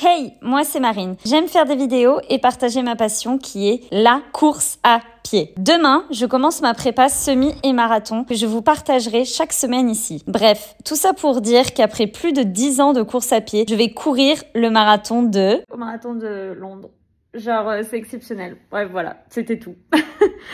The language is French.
Hey, moi c'est Marine. J'aime faire des vidéos et partager ma passion qui est la course à pied. Demain, je commence ma prépa semi et marathon que je vous partagerai chaque semaine ici. Bref, tout ça pour dire qu'après plus de 10 ans de course à pied, je vais courir le marathon de... Au marathon de Londres. Genre, euh, c'est exceptionnel. Bref, voilà, c'était tout.